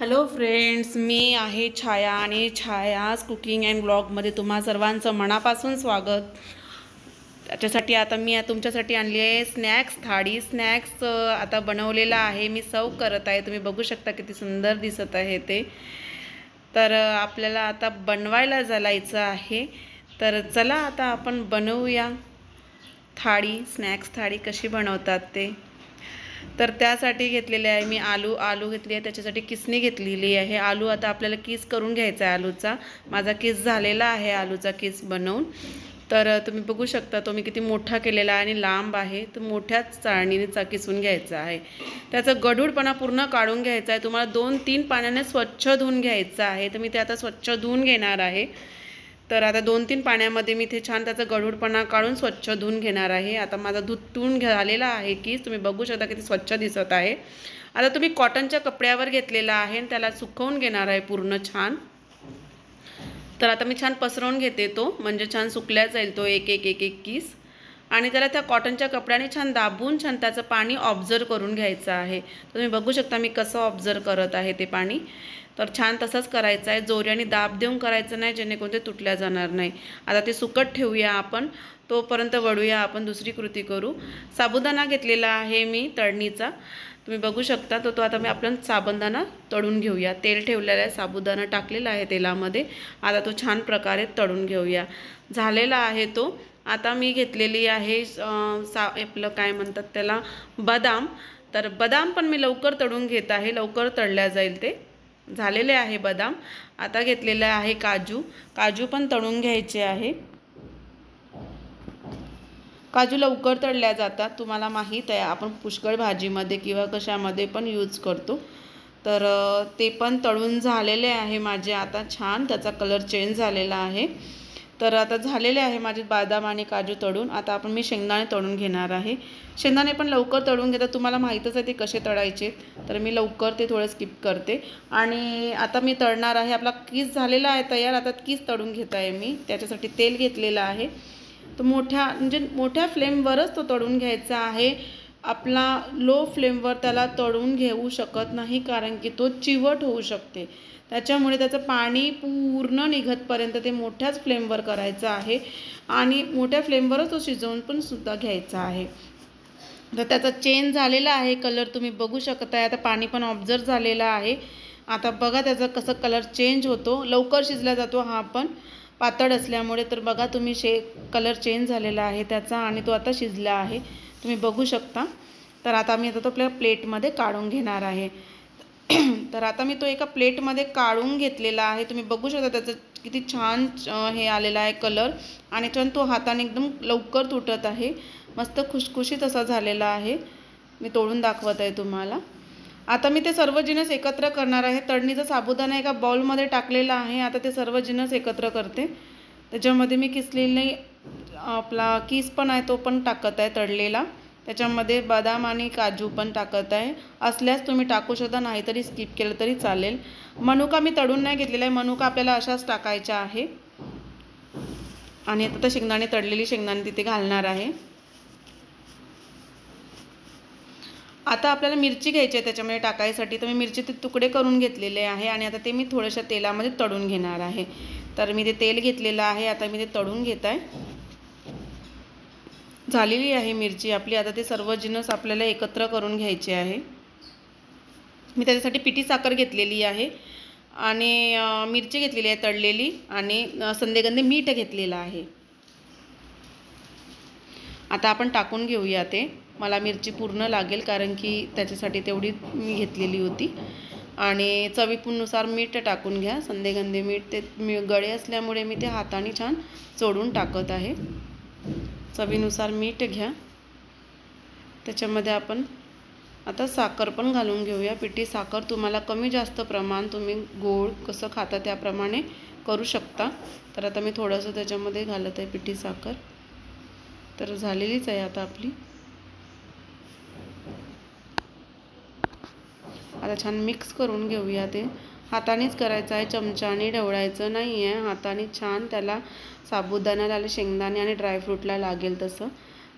hello friends मी आहे छाया आणि छायाज cooking and ब्लॉगमध्ये तुम्हा सर्वांचं मनापासून स्वागत त्याच्यासाठी आता मी तुमच्यासाठी आणली आहे स्नॅक्स थाळी स्नॅक्स आता बनवलेला आहे मी सर्व करत आहे तुम्ही बघू शकता किती सुंदर दिसत आहे ते तर आपल्याला आता बनवायला जायचं आहे तर चला आता आपण बनवूया थाळी स्नॅक्स थाळी कशी बनवतात ते तर त्यासाठी घेतलेले आहे मी आलू आलू घेतली आहे त्याच्यासाठी किसणी घेतलेली आहे आलू आता आपल्याला किस करून घ्यायचा आहे आलूचा माझा किस झालेला आहे आलूचा किस बनवून तर तुम्ही बघू शकता तो मी किती मोठा केलेला आहे आणि लांब आहे तर मोठ्याच चाळणीने किसून घ्यायचा आहे त्याचा गढूडपणा पूर्ण काढून घ्यायचा आहे तुम्हाला दोन तीन पाण्याने स्वच्छ धुवून घ्यायचं आहे तर मी ते आता स्वच्छ धुवून घेणार आहे तर आता दोन तीन पाण्यामध्ये मी ते छान त्याचा गडूडपणा काढून स्वच्छ धुवून घेणार आहे आता माझा दूध धुवून झालेला आहे की तुम्ही बघू शकता ते स्वच्छ दिसत आहे आता तुम्ही कॉटनच्या कपड्यावर घेतलेला आहे आणि त्याला सुकवून घेणार आहे पूर्ण छान तर आता मी छान पसरवून घेते तो म्हणजे छान सुकल्या जाईल तो एक एक एक एक किस आणि त्याला त्या कॉटनच्या कपड्याने छान दाबून छान त्याचं पाणी ऑब्झर्व करून घ्यायचं आहे तुम्ही बघू शकता मी कसं ऑब्झर्व करत आहे ते पाणी तर छान तसंच करायचं आहे जोऱ्याने दाब देऊन करायचं नाही जेणेकरून ते तुटल्या जाणार नाही आता ते सुकट ठेवूया आपण तोपर्यंत वळूया आपण दुसरी कृती करू साबुदाणा घेतलेला आहे मी तळणीचा तुम्ही बघू शकता तो तो आता मी आपण साबुदाणा तळून घेऊया तेल ठेवलेला आहे साबुदाणा टाकलेला आहे तेलामध्ये आता तो छान प्रकारे तळून घेऊया झालेला आहे तो आता मी घेतलेली आहे सा आपलं काय म्हणतात त्याला बदाम तर बदाम पण मी लवकर तळून घेत आहे लवकर तळल्या जाईल ते झालेले आहे बदाम आता घेतलेलं आहे काजू काजू पण तळून घ्यायचे आहे काजू लवकर तळल्या जातात तुम्हाला माहीत आहे आपण पुष्कळ भाजीमध्ये किंवा कशामध्ये पण यूज करतो तर ते पण तळून झालेले आहे माझे आता छान त्याचा कलर चेंज झालेला आहे तर आता झालेले आहे माझे बादाम आणि काजू तळून आता आपण मी शेंगदाणे तळून घेणार आहे शेंगदाणे पण लवकर तळून घेतात तुम्हाला माहीतच आहे ते कसे तळायचे तर मी लवकर ते थोडं स्किप करते आणि आता मी तळणार आहे आपला कीस झालेला आहे तयार आता कीस तळून घेत आहे मी त्याच्यासाठी तेल घेतलेलं आहे तर मोठ्या म्हणजे मोठ्या फ्लेमवरच तो तळून घ्यायचा आहे आपला लो फ्लेमवर त्याला तळून घेऊ शकत नाही कारण की तो चिवट होऊ शकते त्याच्यामुळे त्याचं पाणी पूर्ण निघतपर्यंत ते मोठ्याच फ्लेमवर करायचं आहे आणि मोठ्या फ्लेमवरच तो शिजवून पण सुद्धा घ्यायचा आहे तर त्याचा चेंज झालेला आहे कलर तुम्ही बघू शकताय आता पाणी पण ऑब्झर्व झालेलं आहे आता बघा त्याचा कसं कलर चेंज होतो लवकर शिजला जातो हा पण पातळ असल्यामुळे तर बघा तुम्ही शे कलर चेंज झालेला आहे त्याचा आणि तो आता शिजला आहे तुम्ही बघू शकता तर आता मी आता तो आपल्या प्लेटमध्ये काढून घेणार आहे तर आता मी तो एका प्लेटमध्ये काढून घेतलेला आहे तुम्ही बघू शकता त्याचं किती छान हे आलेला आहे कलर आणि छान तो हाताने एकदम लवकर तुटत आहे मस्त खुशखुशी असा झालेला आहे मी तोडून दाखवत आहे तुम्हाला आता मी ते सर्व जिनस एकत्र करणार आहे तडणीचा साबुदाणा एका बॉलमध्ये टाकलेला आहे आता ते सर्व जिनस एकत्र करते त्याच्यामध्ये मी किसलेली आपला किस पण आहे तो पण टाकत आहे तळलेला त्याच्यामध्ये बदाम आणि काजू पण टाकत आहे असल्यास तुम्ही टाकू शकता नाहीतरी स्किप केलं तरी चालेल मनुका मी तडून नाही घेतलेला आहे मनुका आपल्याला अशाच टाकायच्या आहे आणि आता तर शेंगदाणे तळलेली शेंगदाणे तिथे घालणार आहे आता आपल्याला मिरची घ्यायची आहे त्याच्यामध्ये टाकायसाठी तर मी मिरची ते तुकडे करून घेतलेले आहे आणि आता ते मी थोड्याशा तेलामध्ये तळून घेणार आहे तर मी ते तेल घेतलेलं आहे आता मी ते तळून घेत आहे झालेली आहे मिरची आपली आता ते सर्व जिनस आपल्याला एकत्र करून घ्यायचे आहे मी त्याच्यासाठी पिठी साखर घेतलेली आहे आणि मिरची घेतलेली आहे तळलेली आणि संदेगंदे मीठ घेतलेलं आहे आता आपण टाकून घेऊया ते मला मिरची पूर्ण लागेल कारण की त्याच्यासाठी तेवढी मी घेतलेली होती आणि चवीपूनुसार मीठ टाकून घ्या संदेगंदे मीठ ते मी गळे असल्यामुळे मी ते हाताने छान चोडून टाकत आहे चवीनुसार मीठ घ्या त्याच्यामध्ये आपण आता साखर पण घालून घेऊया पिठी साखर तुम्हाला कमी जास्त प्रमाण तुम्ही गोड कसं खाता त्याप्रमाणे करू शकता तर आता मी थोडंसं त्याच्यामध्ये घालत आहे पिठी साखर तर झालेलीच आहे आता आपली आता छान मिक्स करून घेऊया ते हातानेच करायचं आहे चमचाने ढवळायचं नाही आहे हाताने छान त्याला साबुदाण्याला आले शेंगदाणे आणि ड्रायफ्रूटला लागेल तसं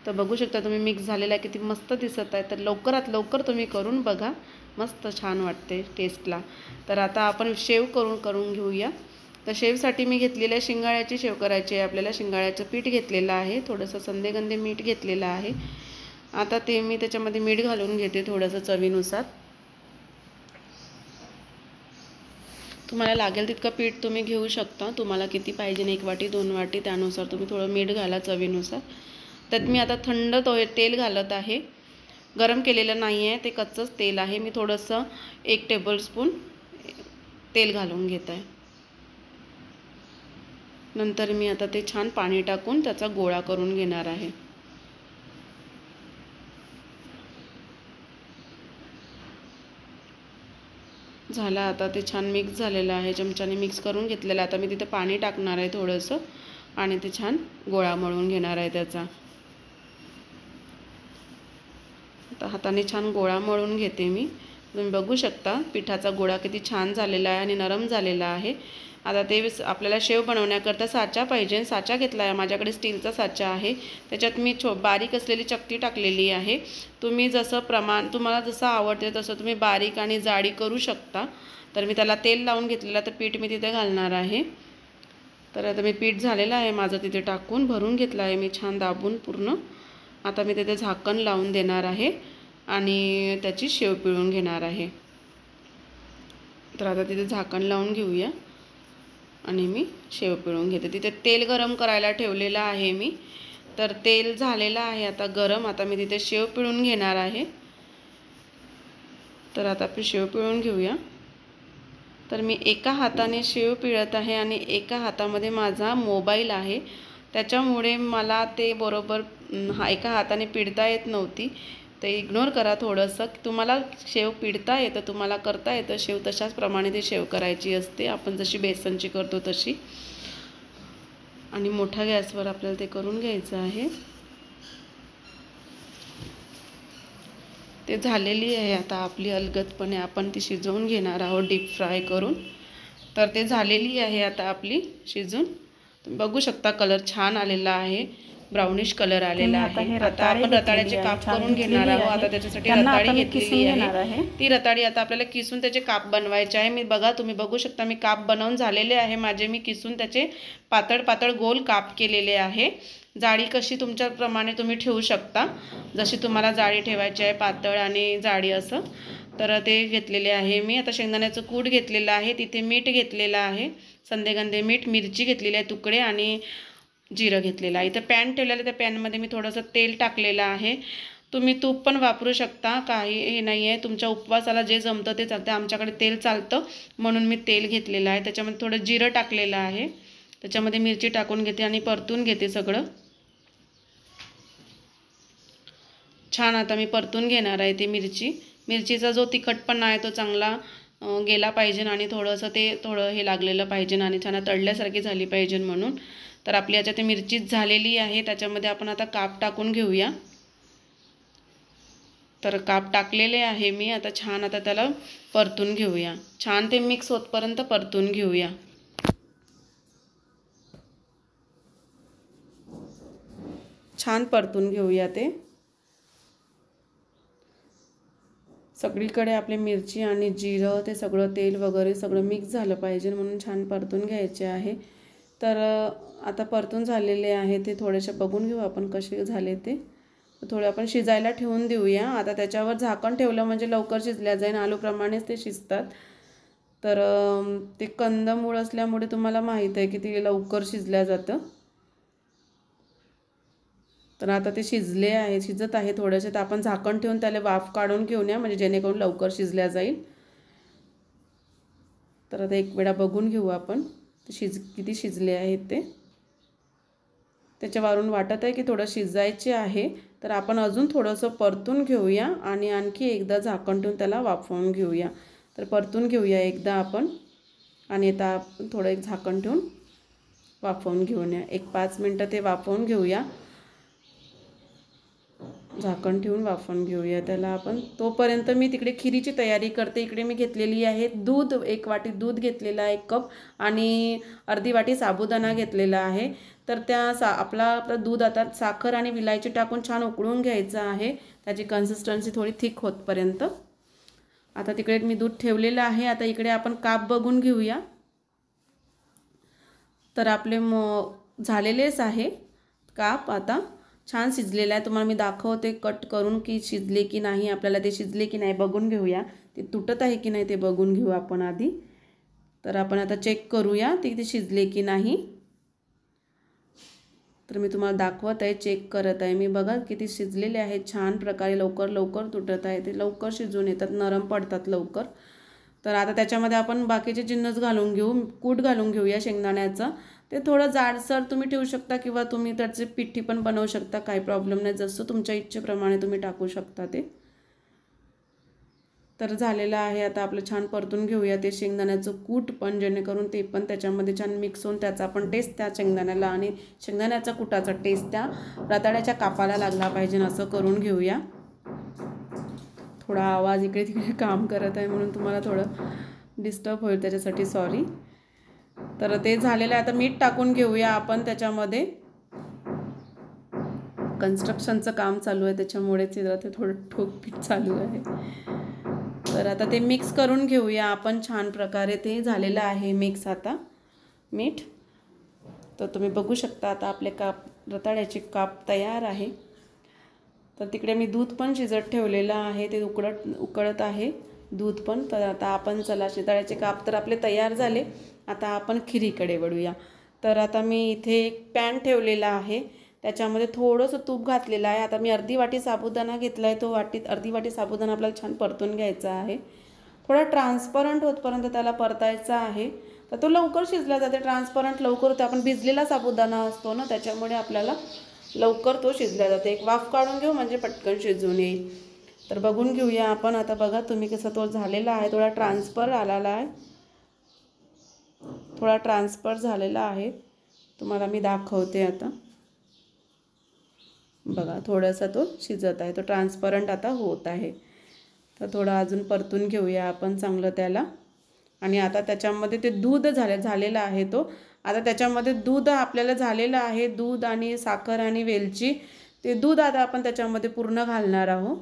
तर बघू शकता तुम्ही मिक्स झालेला आहे किती मस्त दिसत आहे तर लवकरात लवकर तुम्ही करून बघा मस्त छान वाटते टेस्टला तर आता आपण शेव करून करून घेऊया तर शेवसाठी मी घेतलेल्या शिंगाळ्याची शेव करायची आहे आपल्याला शिंगाळ्याचं पीठ घेतलेलं आहे थोडंसं संदेगंदे मीठ घेतलेलं आहे आता ते मी त्याच्यामध्ये मीठ घालून घेते थोडंसं चवीनुसार तुम्हाला लागेल तितकं पीठ तुम्ही घेऊ शकता तुम्हाला किती पाहिजे एक वाटी दोन वाटी त्यानुसार तुम्ही थोडं मीठ घाला चवीनुसार त्यात मी आता थंड तो तेल घालत आहे गरम केलेलं नाही आहे ते कच्चंच तेल आहे मी थोडंसं एक टेबलस्पून तेल घालून घेत आहे नंतर मी आता ते छान पाणी टाकून त्याचा गोळा करून घेणार आहे झाला आता ते छान मिक्स झालेलं आहे चमच्याने मिक्स करून घेतलेलं आता मी तिथे पाणी टाकणार आहे थोडंसं आणि ते छान गोळा मळून घेणार आहे त्याचा आता हाताने छान गोळा मळून घेते मी तुम्ही बघू शकता पिठाचा गोळा किती छान झालेला आहे आणि नरम झालेला आहे आता ते आपल्याला शेव बनवण्याकरता साचा पाहिजे साचा घेतला आहे माझ्याकडे स्टीलचा साचा आहे त्याच्यात मी छो बारीक असलेली चक्ती टाकलेली आहे तुम्ही जसं प्रमाण तुम्हाला जसं आवडते तसं तुम्ही बारीक आणि जाडी करू शकता तर मी त्याला तेल लावून घेतलेलं तर पीठ मी तिथे घालणार आहे तर आता मी पीठ झालेलं आहे माझं तिथे टाकून भरून घेतलं आहे मी छान दाबून पूर्ण आता मी तिथे झाकण लावून देणार आहे आणि त्याची शेव पिळून घेणार आहे तर आता तिथे झाकण लावून घेऊया आणि मी शेव पिळून घेते तिथे तेल गरम करायला ठेवलेलं आहे मी तर तेल झालेलं आहे आता गरम आता मी तिथे शेव पिळून घेणार आहे तर आता आपण शेव पिळून घेऊया तर मी एका हाताने शेव पिळत आहे आणि एका हातामध्ये माझा मोबाईल आहे त्याच्यामुळे मला ते बरोबर हा एका हाताने पिळता येत नव्हती ते इग्नोर करा थोडंसं तुम्हाला शेव पिडता येतं तुम्हाला करता येतं शेव तशाच प्रमाणे ती शेव करायची असते आपण जशी बेसनची करतो तशी आणि मोठ्या गॅसवर आपल्याला ते करून घ्यायचं आहे ते झालेली आहे आता आपली अलगतपणे आपण ती शिजवून घेणार आहोत डीप फ्राय करून तर ते झालेली आहे आता आपली शिजून बघू शकता कलर छान आलेला आहे ब्राउनिश कलर आलेला आहे आता आपण रताळ्याचे काप करून घेणार आहोत आता त्याच्यासाठी रताळी घेतलेली आहे ती रताळी आता आपल्याला किसून त्याचे काप बनवायचे आहे मी बघा तुम्ही बघू शकता मी काप बनवून झालेले आहे माझे मी किसून त्याचे पातळ पातळ गोल काप केलेले आहे जाळी कशी तुमच्याप्रमाणे तुम्ही ठेवू शकता जशी तुम्हाला जाळी ठेवायची आहे पातळ आणि जाळी असं तर ते घेतलेले आहे मी आता शेंगदाण्याचं कूट घेतलेलं आहे तिथे मीठ घेतलेलं आहे संदेगंधे मीठ मिरची घेतलेली आहे तुकडे आणि जिरं घेतलेलं आहे इथं पॅन ठेवलेलं त्या पॅनमध्ये मी थोडंसं तेल टाकलेलं आहे तुम्ही तूप पण वापरू शकता काही हे नाही आहे तुमच्या उपवासाला जे जमतं ते चालतं आमच्याकडे तेल चालतं म्हणून मी तेल घेतलेलं आहे त्याच्यामध्ये थोडं जिरं टाकलेलं आहे त्याच्यामध्ये मिरची टाकून घेते आणि परतून घेते सगळं छान आता मी परतून घेणार आहे ती मिरची मिरचीचा जो तिखटपणा आहे तो चांगला गेला पाहिजे आणि थोडंसं ते थोडं हे लागलेलं पाहिजे आणि छान तळल्यासारखी झाली पाहिजे म्हणून तर आपली याच्यात मिरचीच झालेली आहे त्याच्यामध्ये आपण आता काप टाकून घेऊया तर काप टाकलेले आहे मी आता छान आता त्याला परतून घेऊया छान ते मिक्स होतपर्यंत परतून घेऊया छान परतून घेऊया ते सगळीकडे आपले मिरची आणि जिरं ते सगळं तेल वगैरे सगळं मिक्स झालं पाहिजे म्हणून छान परतून घ्यायचे आहे तर आता परतून झालेले आहे ते थोडेसे बघून घेऊ आपण कसे झाले ते थोडं आपण शिजायला ठेवून देऊया आता त्याच्यावर झाकण ठेवलं म्हणजे लवकर शिजल्या जाईल आलूप्रमाणेच ते शिजतात तर ते कंदमूळ असल्यामुळे तुम्हाला माहीत आहे की ते लवकर शिजल्या जातं तर आता ते शिजले आहे शिजत आहे थोडंसे तर आपण झाकण ठेवून त्याला वाफ काढून घेऊन या म्हणजे जेणेकरून लवकर शिजल्या जाईल तर आता एक वेळा बघून घेऊ आपण शिज किती शिजले आहेत ते त्याच्यावरून वाटत आहे की थोडं शिजायचे आहे तर आपण अजून थोडंसं परतून घेऊया आणि आणखी एकदा झाकण ठेवून त्याला वाफवून घेऊया तर परतून घेऊया एकदा आपण आणि आता थोडं एक झाकण ठेवून वाफवून घेऊन या एक पाच मिनटं ते वाफवून घेऊया झाकण ठेवून वाफण घेऊया त्याला आपण तोपर्यंत मी तिकडे खिरीची तयारी करते इकडे मी घेतलेली आहे दूध एक वाटी दूध घेतलेला आहे एक कप आणि अर्धी वाटी साबुदाणा घेतलेला आहे तर त्या सा आपला आपलं दूध आता साखर आणि विलायची टाकून छान उकळून घ्यायचं आहे त्याची कन्सिस्टन्सी थोडी थिक होतपर्यंत आता तिकडे मी दूध ठेवलेलं आहे आता इकडे आपण काप बघून घेऊया तर आपले म झालेलेच आहे काप आता छान शिजलेला आहे तुम्हाला मी दाखवते कट करून की शिजले की नाही आपल्याला ते शिजले की नाही बघून घेऊया ते तुटत आहे की नाही ते बघून घेऊ आपण आधी तर आपण आता चेक करूया ते ते शिजले की नाही तर मी तुम्हाला दाखवत आहे चेक करत आहे मी बघा किती शिजलेले आहेत छान प्रकारे लवकर लवकर तुटत आहे ते लवकर शिजून येतात नरम पडतात लवकर तर आता त्याच्यामध्ये आपण बाकीचे जिन्नस घालून घेऊ कूट घालून घेऊया शेंगदाण्याचं ते थोडं जाडसर तुम्ही ठेवू शकता किंवा तुम्ही त्याचे पिठी पण बनवू शकता काही प्रॉब्लेम नाही जसं तुमच्या इच्छेप्रमाणे तुम्ही टाकू शकता ते तर झालेलं आहे आता आपलं छान परतून घेऊया ते शेंगदाण्याचं कूट पण जेणेकरून ते पण त्याच्यामध्ये छान मिक्स होऊन त्याचा पण टेस्ट त्या शेंगदाण्याला आणि शेंगदाण्याचा कुटाचा टेस्ट त्या रताळ्याच्या कापाला लागला पाहिजे असं करून घेऊया थोडा आवाज इकडे तिकडे काम करत आहे म्हणून तुम्हाला थोडं डिस्टर्ब होईल त्याच्यासाठी सॉरी तर ते झालेलं आहे आता मीठ टाकून घेऊया आपण त्याच्यामध्ये कन्स्ट्रक्शनचं काम चालू आहे त्याच्यामुळे ते थोडं ठोकपीठ चालू आहे तर आता ते मिक्स करून घेऊया आपण छान प्रकारे ते झालेलं आहे मिक्स आता मीठ तर तुम्ही बघू शकता आता आपले काप रताळ्याची काप तयार आहे तर तिकडे मी दूध पण शिजत ठेवलेलं आहे ते उकडत उकळत आहे दूध पण तर आता आपण चला शिताळ्याचे काप तर आपले तयार झाले आता आपण खिरीकडे वळूया तर आता मी इथे एक पॅन ठेवलेला आहे त्याच्यामध्ये थोडंसं तूप घातलेलं आहे आता मी अर्धी वाटी साबुदाणा घेतला आहे तो वाटीत अर्धी वाटी साबुदाणा आपल्याला छान परतून घ्यायचा आहे थोडा ट्रान्सपरंट होतपर्यंत त्याला परतायचा आहे तर तो लवकर शिजला जाते ट्रान्सपरंट लवकर होतो आपण भिजलेला साबुदाणा असतो ना त्याच्यामुळे आपल्याला लवकर तो शिजला जातो एक वाफ काढून घेऊ म्हणजे पटकन शिजून येईल तर बघून घेऊया आपण आता बघा तुम्ही कसं तो झालेला आहे थोडा ट्रान्सफर आलेला आहे थोडा ट्रान्सफर झालेला आहे तुम्हाला मी दाखवते आता बघा थोडासा तो शिजत आहे तो ट्रान्सपरंट आता होत आहे तर थोडा अजून परतून घेऊया आपण चांगलं त्याला आणि आता त्याच्यामध्ये ते दूध झाले झालेला आहे तो आता त्याच्यामध्ये दूध आपल्याला झालेला आहे दूध आणि साखर आणि वेलची ते दूध आता आपण त्याच्यामध्ये पूर्ण घालणार आहोत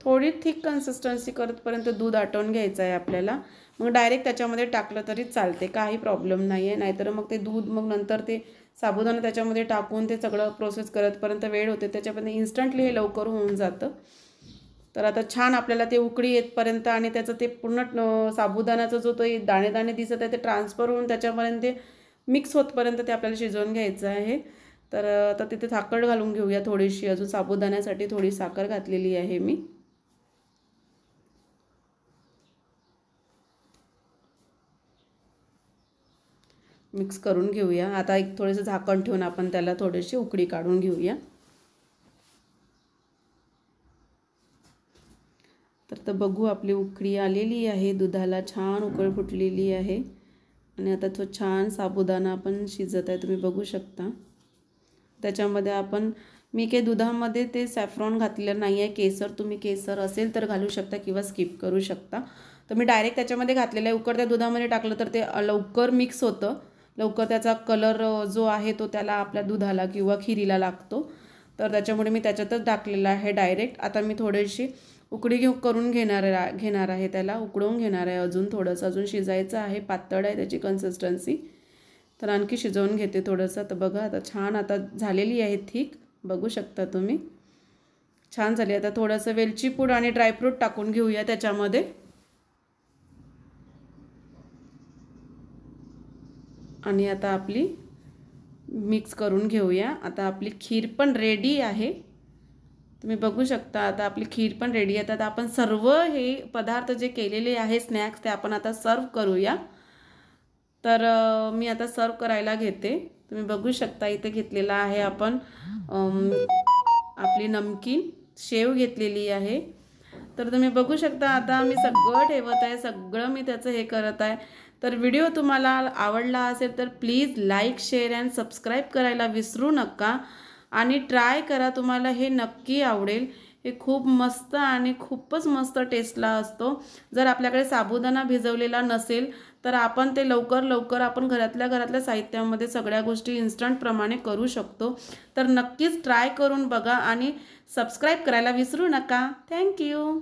थोडी थिक कन्सिस्टन्सी करतपर्यंत दूध आटवून घ्यायचं आहे आपल्याला मग डायरेक्ट त्याच्यामध्ये टाकलं तरी चालते काही प्रॉब्लेम नाही आहे नाहीतर मग ते दूध मग नंतर ते साबुदाणा त्याच्यामध्ये टाकून ते सगळं प्रोसेस करतपर्यंत वेळ होते त्याच्यापर्यंत इन्स्टंटली हे लवकर होऊन जातं तर आता छान आपल्याला ते उकडी येतपर्यंत आणि त्याचं ते पूर्ण साबुदाण्याचा जो तो दाणे दाणे दिसत आहे ते ट्रान्सफर होऊन त्याच्यापर्यंत ते मिक्स होतपर्यंत ते आपल्याला शिजवून घ्यायचं आहे तर आता तिथे साखर घालून घेऊया थोडीशी अजून साबुदाण्यासाठी थोडी साखर घातलेली आहे मी मिक्स करून घेऊया आता एक थोडंसं झाकण ठेवून आपण त्याला थोडीशी उकडी काढून घेऊया तर तर बघू आपली उकडी आलेली आहे दुधाला छान उकळ फुटलेली आहे आणि आता तो छान साबुदाणा पण शिजत आहे तुम्ही बघू शकता त्याच्यामध्ये आपण मी काही दुधामध्ये ते सॅफ्रॉन घातलेलं नाही आहे केसर तुम्ही केसर असेल तर घालू शकता किंवा स्किप करू शकता तर मी डायरेक्ट त्याच्यामध्ये घातलेलं आहे उकडत्या दुधामध्ये टाकलं तर ते लवकर मिक्स होतं लवकर त्याचा कलर जो आहे तो त्याला आपल्या दुधाला किंवा खिरीला लागतो तर त्याच्यामुळे मी त्याच्यातच टाकलेला आहे डायरेक्ट आता मी थोडीशी उकडी घेऊ करून घेणार घेणार आहे त्याला उकडवून घेणार आहे अजून थोडंसं अजून शिजायचं आहे पातळ आहे त्याची कन्सिस्टन्सी तर आणखी शिजवून घेते थोडंसं तर बघा आता छान आता झालेली आहे थीक बघू शकता तुम्ही छान झाली आता थोडंसं वेलची पूड आणि ड्रायफ्रूट टाकून घेऊया त्याच्यामध्ये आणि आता आपली मिक्स करून घेऊया आता आपली खीर पण रेडी आहे तुम्ही बघू शकता आता आपली खीर पण रेडी आहे आता आपण सर्व हे पदार्थ जे केलेले आहे स्नॅक्स ते आपण आता सर्व करूया तर मी आता सर्व करायला घेते तुम्ही बघू शकता इथे घेतलेला आहे आपण आपली नमकीन शेव घेतलेली आहे तर तुम्ही बघू शकता आता मी सगळं ठेवत आहे सगळं मी त्याचं हे करत आहे तर व्हिडिओ तुम्हाला आवडला असेल तर please like share and subscribe करायला विसरू नका आणि ट्राय करा तुम्हाला हे नक्की आवडेल हे खूप मस्त आणि खूपच मस्त टेस्टला असतो जर आपल्याकडे साबुदाणा भिजवलेला नसेल तर आपण ते लवकर लवकर आपण घरातल्या घरातल्या साहित्यामध्ये सगळ्या गोष्टी इन्स्टंटप्रमाणे करू शकतो तर नक्कीच ट्राय करून बघा आणि सबस्क्राईब करायला विसरू नका थँक्यू